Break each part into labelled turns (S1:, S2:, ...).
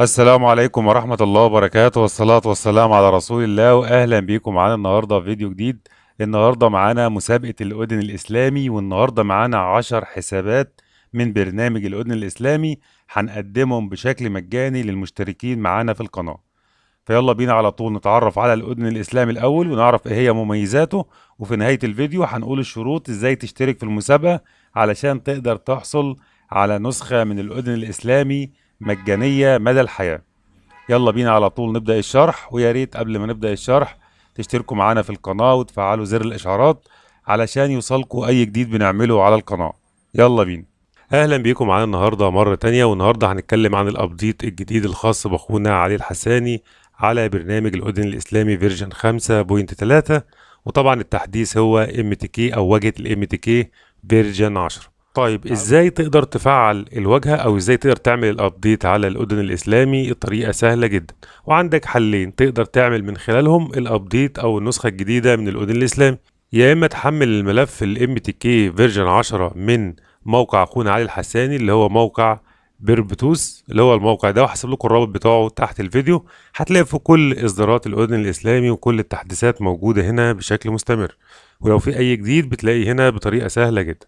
S1: السلام عليكم ورحمة الله وبركاته والصلاة والسلام على رسول الله وأهلا بيكم معانا النهاردة في فيديو جديد النهاردة معانا مسابقة الأذن الإسلامي والنهاردة معانا عشر حسابات من برنامج الأذن الإسلامي هنقدمهم بشكل مجاني للمشتركين معانا في القناة فيلا بينا على طول نتعرف على الأذن الإسلامي الأول ونعرف إيه هي مميزاته وفي نهاية الفيديو هنقول الشروط إزاي تشترك في المسابقة علشان تقدر تحصل على نسخة من الأذن الإسلامي مجانية مدى الحياة يلا بينا على طول نبدأ الشرح ويا ريت قبل ما نبدأ الشرح تشتركوا معانا في القناة وتفعلوا زر الإشعارات علشان يوصلكوا أي جديد بنعمله على القناة يلا بينا اهلا بيكم معانا النهارده مره تانية والنهارده هنتكلم عن الابديت الجديد الخاص باخونا علي الحساني على برنامج الاذن الاسلامي فيرجن 5.3 وطبعا التحديث هو ام تي كي او واجهه الام تي كي فيرجن 10 طيب نعم. ازاي تقدر تفعل الواجهه او ازاي تقدر تعمل الابديت على الاذن الاسلامي الطريقه سهله جدا وعندك حلين تقدر تعمل من خلالهم الابديت او النسخه الجديده من الاذن الاسلامي يا اما تحمل الملف الام تي كي فيرجن 10 من موقع اخونا علي الحساني اللي هو موقع بيربتوس اللي هو الموقع ده وهسيب لكم الرابط بتاعه تحت الفيديو هتلاقي في كل اصدارات الاذن الاسلامي وكل التحديثات موجوده هنا بشكل مستمر ولو في اي جديد بتلاقي هنا بطريقه سهله جدا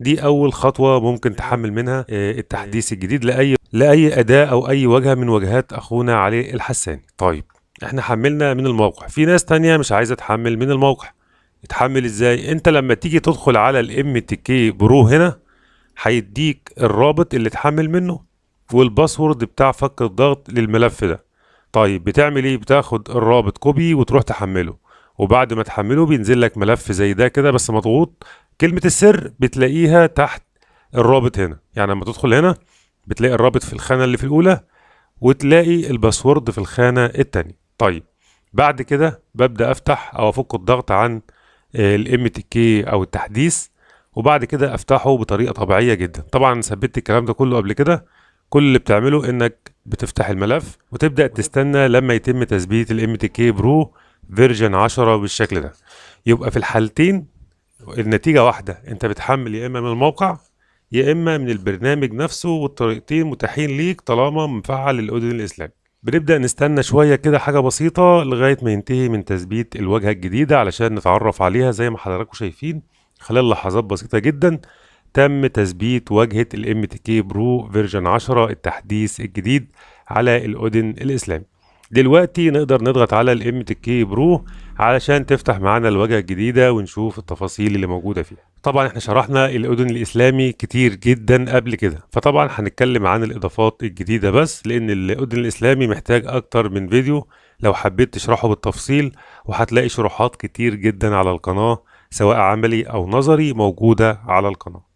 S1: دي اول خطوه ممكن تحمل منها آه، التحديث إيه. الجديد لاي لاي اداه او اي واجهه من واجهات اخونا علي الحساني طيب احنا حملنا من الموقع في ناس تانية مش عايزه تحمل من الموقع يتحمل ازاي انت لما تيجي تدخل على الام تي كي برو هنا هيديك الرابط اللي تحمل منه والباسورد بتاع فك الضغط للملف ده طيب بتعمل ايه بتاخد الرابط كوبي وتروح تحمله وبعد ما تحمله بينزل لك ملف زي ده كده بس مضغوط كلمه السر بتلاقيها تحت الرابط هنا يعني لما تدخل هنا بتلاقي الرابط في الخانه اللي في الاولى وتلاقي الباسورد في الخانه التانية طيب بعد كده ببدا افتح او افك الضغط عن آه، الـ MTK او التحديث وبعد كده افتحه بطريقه طبيعيه جدا طبعا ثبتت الكلام ده كله قبل كده كل اللي بتعمله انك بتفتح الملف وتبدا تستنى لما يتم تثبيت الـ MTK برو فيرجن 10 بالشكل ده يبقى في الحالتين طيب. النتيجه واحده انت بتحمل يا اما من الموقع يا اما من البرنامج نفسه والطريقتين متاحين ليك طالما مفعل الاذن الاسلامي بنبدا نستنى شويه كده حاجه بسيطه لغايه ما ينتهي من تثبيت الواجهه الجديده علشان نتعرف عليها زي ما حضراتكم شايفين خلال لحظات بسيطه جدا تم تثبيت واجهه الام تي كي برو فيرجن 10 التحديث الجديد على الاودن الاسلامي دلوقتي نقدر نضغط على الام كي برو علشان تفتح معانا الواجهه الجديده ونشوف التفاصيل اللي موجوده فيها طبعا احنا شرحنا الاذن الاسلامي كتير جدا قبل كده فطبعا هنتكلم عن الاضافات الجديده بس لان الاذن الاسلامي محتاج اكتر من فيديو لو حبيت تشرحه بالتفصيل وهتلاقي شروحات كتير جدا على القناه سواء عملي او نظري موجوده على القناه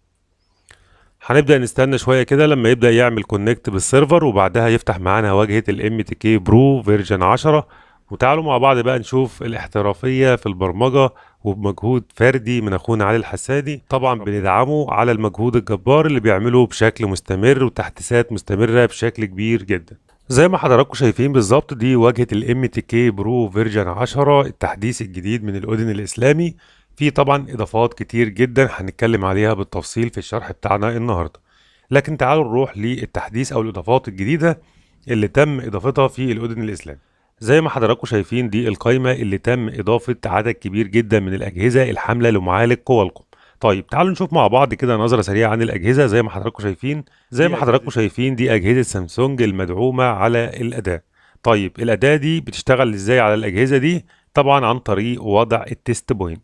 S1: هنبدا نستنى شويه كده لما يبدا يعمل كونكت بالسيرفر وبعدها يفتح معانا واجهه الام تي كي برو فيرجن 10 وتعالوا مع بعض بقى نشوف الاحترافيه في البرمجه وبمجهود فردي من اخونا علي الحسادي طبعا بندعمه على المجهود الجبار اللي بيعمله بشكل مستمر وتحديثات مستمره بشكل كبير جدا زي ما حضراتكم شايفين بالظبط دي واجهه الام تي كي برو فيرجن 10 التحديث الجديد من الاودن الاسلامي في طبعا اضافات كتير جدا هنتكلم عليها بالتفصيل في الشرح بتاعنا النهارده لكن تعالوا نروح للتحديث او الاضافات الجديده اللي تم اضافتها في الاودن الاسلامي زي ما حضراتكم شايفين دي القائمه اللي تم اضافه عدد كبير جدا من الاجهزه الحامله لمعالج كوالكوم طيب تعالوا نشوف مع بعض كده نظره سريعه عن الاجهزه زي ما حضراتكم شايفين زي ما حضراتكم شايفين دي اجهزه سامسونج المدعومه على الاداه طيب الاداه دي بتشتغل ازاي على الاجهزه دي طبعا عن طريق وضع التيست بوينت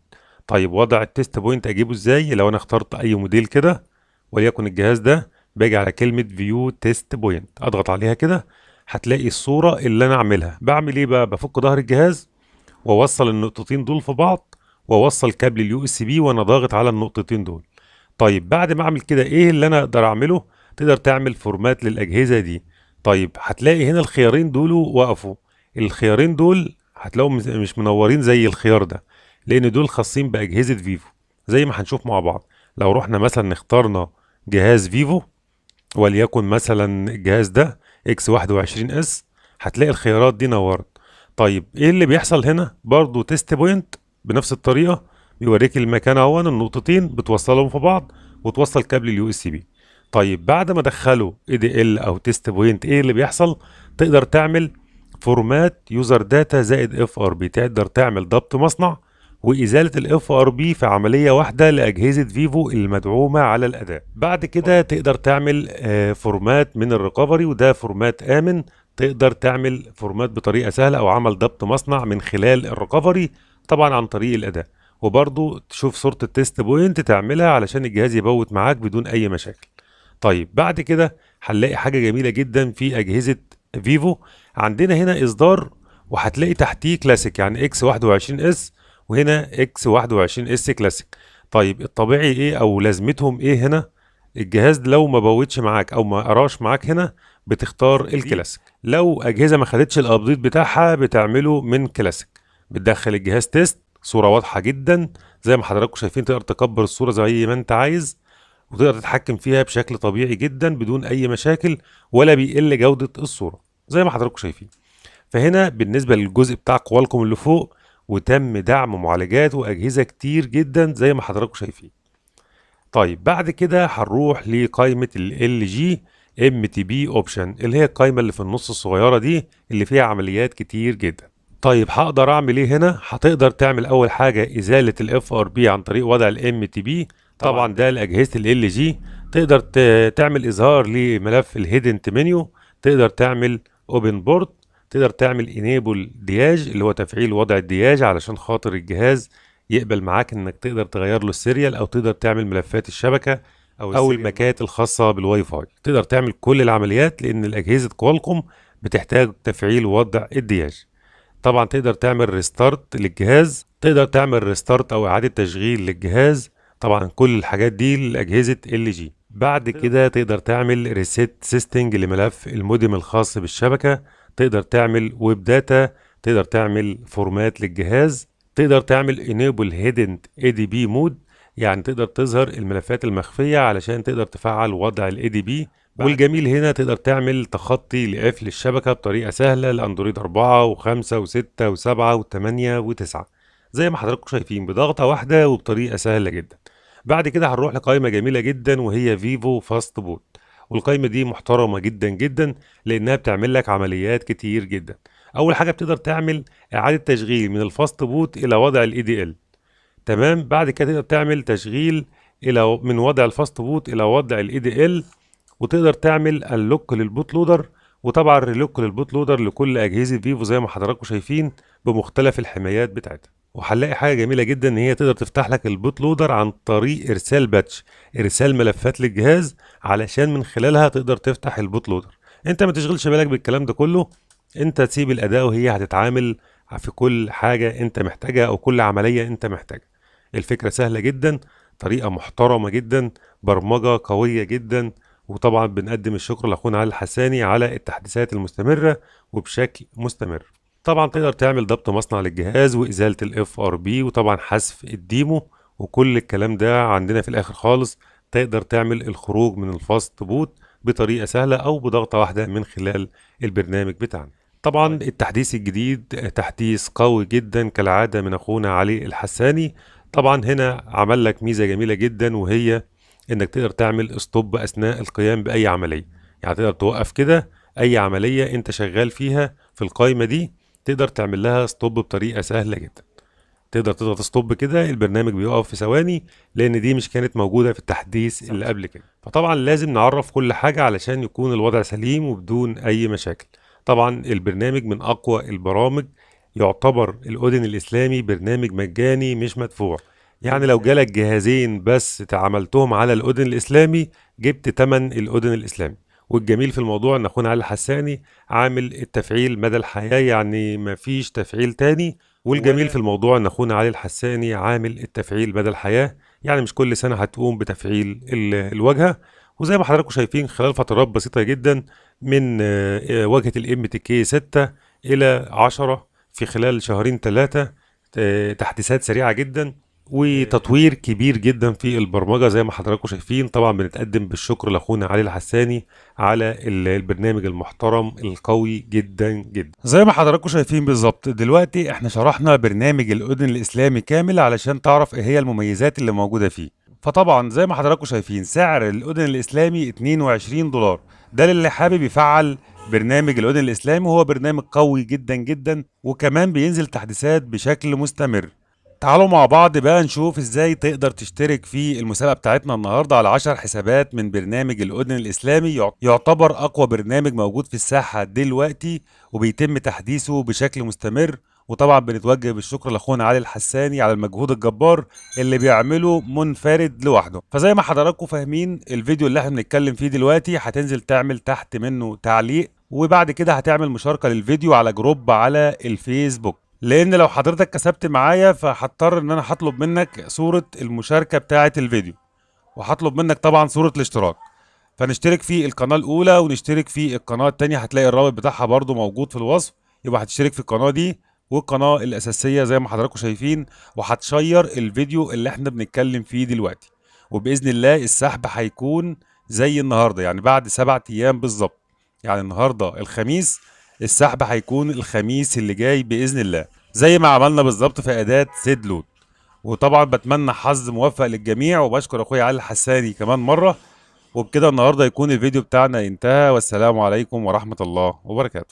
S1: طيب وضع التست بوينت اجيبه ازاي لو انا اخترت اي موديل كده وليكن الجهاز ده باجي على كلمه فيو تيست بوينت اضغط عليها كده هتلاقي الصوره اللي انا اعملها بعمل ايه بقى بفك ظهر الجهاز واوصل النقطتين دول في بعض واوصل كابل اليو اس بي وانا ضاغط على النقطتين دول طيب بعد ما اعمل كده ايه اللي انا اقدر اعمله تقدر تعمل فورمات للاجهزه دي طيب هتلاقي هنا الخيارين دول وقفوا الخيارين دول هتلاقوا مش منورين زي الخيار ده لان دول خاصين باجهزه فيفو زي ما هنشوف مع بعض لو رحنا مثلا اخترنا جهاز فيفو وليكن مثلا الجهاز ده اكس 21 اس هتلاقي الخيارات دي نورت طيب ايه اللي بيحصل هنا برضو تيست بوينت بنفس الطريقه بيوريك المكان اهون النقطتين بتوصلهم في بعض وتوصل كابل اليو اس بي طيب بعد ما دخلوا اي دي ال او تيست بوينت ايه اللي بيحصل تقدر تعمل فورمات يوزر داتا زائد اف ار بي تقدر تعمل ضبط مصنع وإزالة الـ FRB في عملية واحدة لأجهزة فيفو المدعومة على الأداء بعد كده تقدر تعمل فورمات آه، من الريكفري وده فورمات آمن تقدر تعمل فورمات بطريقة سهلة أو عمل ضبط مصنع من خلال الريكفري طبعا عن طريق الأداء وبرضو تشوف صورة التيست بوينت تعملها علشان الجهاز يبوت معاك بدون أي مشاكل طيب بعد كده هنلاقي حاجة جميلة جدا في أجهزة فيفو عندنا هنا إصدار وهتلاقي تحتيه كلاسيك يعني اكس 21 اس وهنا اكس 21 اس كلاسيك طيب الطبيعي ايه او لازمتهم ايه هنا الجهاز لو ما بوتش معاك او ما قراش معاك هنا بتختار الكلاسيك لو اجهزه ما خدتش الابديت بتاعها بتعمله من كلاسيك بتدخل الجهاز تيست صوره واضحه جدا زي ما حضراتكم شايفين تقدر تكبر الصوره زي ما انت عايز وتقدر تتحكم فيها بشكل طبيعي جدا بدون اي مشاكل ولا بيقل جوده الصوره زي ما حضراتكم شايفين فهنا بالنسبه للجزء بتاع كوالكوم اللي فوق وتم دعم معالجات واجهزه كتير جدا زي ما حضراتكم شايفين طيب بعد كده هنروح لقائمه ال جي ام تي بي اوبشن اللي هي القائمه اللي في النص الصغيره دي اللي فيها عمليات كتير جدا طيب هقدر اعمل ايه هنا هتقدر تعمل اول حاجه ازاله الاف ار بي عن طريق وضع ال تي بي طبعا ده لاجهزه ال جي تقدر تعمل اظهار لملف الهيدنت منيو تقدر تعمل اوبن بورت تقدر تعمل انيبل دياج اللي هو تفعيل وضع الدياج علشان خاطر الجهاز يقبل معاك انك تقدر تغير له السيريال او تقدر تعمل ملفات الشبكه او, أو المكات الخاصه بالواي فاي تقدر تعمل كل العمليات لان الاجهزه كوالكوم بتحتاج تفعيل وضع الدياج طبعا تقدر تعمل ريستارت للجهاز تقدر تعمل ريستارت او اعاده تشغيل للجهاز طبعا كل الحاجات دي لاجهزه ال جي بعد كده تقدر تعمل ريسيت سيستنج لملف المودم الخاص بالشبكه تقدر تعمل ويب داتا تقدر تعمل فورمات للجهاز تقدر تعمل enable hidden ADB mode يعني تقدر تظهر الملفات المخفية علشان تقدر تفعل وضع ال ADB والجميل هنا تقدر تعمل تخطي لقفل الشبكة بطريقة سهلة لأندرويد 4 و5 و6 و7 و8 و9 زي ما حضراتكم شايفين بضغطة واحدة وبطريقة سهلة جدا بعد كده هنروح لقائمة جميلة جدا وهي فيفو فاست بوت والقايمه دي محترمه جدا جدا لانها بتعمل لك عمليات كتير جدا اول حاجه بتقدر تعمل اعاده تشغيل من الفاست بوت الى وضع الـ دي ال e تمام بعد كده تقدر تعمل تشغيل الى من وضع الفاست بوت الى وضع الـ دي ال e وتقدر تعمل اللوك للبوت لودر وطبعا اللوك للبوت لودر لكل اجهزه فيفو زي ما حضراتكم شايفين بمختلف الحمايات بتاعتها وهنلاقي حاجه جميله جدا ان هي تقدر تفتح لك البوت لودر عن طريق ارسال باتش ارسال ملفات للجهاز علشان من خلالها تقدر تفتح البوت لودر انت ما تشغلش بالك بالكلام ده كله انت تسيب الاداء وهي هتتعامل في كل حاجه انت محتاجها او كل عمليه انت محتاجها الفكره سهله جدا طريقه محترمه جدا برمجه قويه جدا وطبعا بنقدم الشكر لاخونا علي الحساني على التحديثات المستمره وبشكل مستمر طبعا تقدر تعمل ضبط مصنع للجهاز وازاله الاف ار بي وطبعا حذف الديمو وكل الكلام ده عندنا في الاخر خالص تقدر تعمل الخروج من الفاست بوت بطريقه سهله او بضغطه واحده من خلال البرنامج بتاعنا طبعا طيب. التحديث الجديد تحديث قوي جدا كالعاده من اخونا علي الحساني طبعا هنا عمل لك ميزه جميله جدا وهي انك تقدر تعمل ستوب اثناء القيام باي عمليه يعني تقدر توقف كده اي عمليه انت شغال فيها في القائمه دي تقدر تعمل لها ستوب بطريقه سهله جدا تقدر تضغط ستوب كده البرنامج بيقف في ثواني لان دي مش كانت موجوده في التحديث اللي قبل كده فطبعا لازم نعرف كل حاجه علشان يكون الوضع سليم وبدون اي مشاكل طبعا البرنامج من اقوى البرامج يعتبر الاودن الاسلامي برنامج مجاني مش مدفوع يعني لو جالك جهازين بس تعاملتهم على الاودن الاسلامي جبت تمن الاودن الاسلامي والجميل في الموضوع ان اخونا علي حساني عامل التفعيل مدى الحياه يعني ما فيش تفعيل تاني والجميل في الموضوع ان اخونا علي الحساني عامل التفعيل مدى الحياه يعني مش كل سنه هتقوم بتفعيل الواجهه وزي ما حضراتكم شايفين خلال فترات بسيطه جدا من آه، آه، واجهه الام تي كي 6 الى 10 في خلال شهرين ثلاثه آه، تحديثات سريعه جدا وتطوير كبير جدا في البرمجه زي ما حضراتكم شايفين طبعا بنتقدم بالشكر لاخونا علي الحساني على البرنامج المحترم القوي جدا جدا زي ما حضراتكم شايفين بالظبط دلوقتي احنا شرحنا برنامج الاذن الاسلامي كامل علشان تعرف ايه هي المميزات اللي موجوده فيه فطبعا زي ما حضراتكم شايفين سعر الاذن الاسلامي 22 دولار ده للي حابب يفعل برنامج الاذن الاسلامي وهو برنامج قوي جدا جدا وكمان بينزل تحديثات بشكل مستمر تعالوا مع بعض بقى نشوف ازاي تقدر تشترك في المسابقه بتاعتنا النهارده على 10 حسابات من برنامج الاذن الاسلامي يعتبر اقوى برنامج موجود في الساحه دلوقتي وبيتم تحديثه بشكل مستمر وطبعا بنتوجه بالشكر لاخونا علي الحساني على المجهود الجبار اللي بيعمله منفرد لوحده فزي ما حضراتكم فاهمين الفيديو اللي احنا بنتكلم فيه دلوقتي هتنزل تعمل تحت منه تعليق وبعد كده هتعمل مشاركه للفيديو على جروب على الفيسبوك لان لو حضرتك كسبت معايا فهضطر ان انا هطلب منك صوره المشاركه بتاعه الفيديو وهطلب منك طبعا صوره الاشتراك فنشترك في القناه الاولى ونشترك في القناه التانية هتلاقي الرابط بتاعها برضو موجود في الوصف يبقى هتشترك في القناه دي والقناه الاساسيه زي ما حضراتكم شايفين وهتشير الفيديو اللي احنا بنتكلم فيه دلوقتي وباذن الله السحب هيكون زي النهارده يعني بعد سبعة ايام بالظبط يعني النهارده الخميس السحب هيكون الخميس اللي جاي باذن الله زي ما عملنا بالظبط في اداه سيد لود وطبعا بتمنى حظ موفق للجميع وبشكر اخويا علي الحساني كمان مره وبكده النهارده يكون الفيديو بتاعنا انتهى والسلام عليكم ورحمه الله وبركاته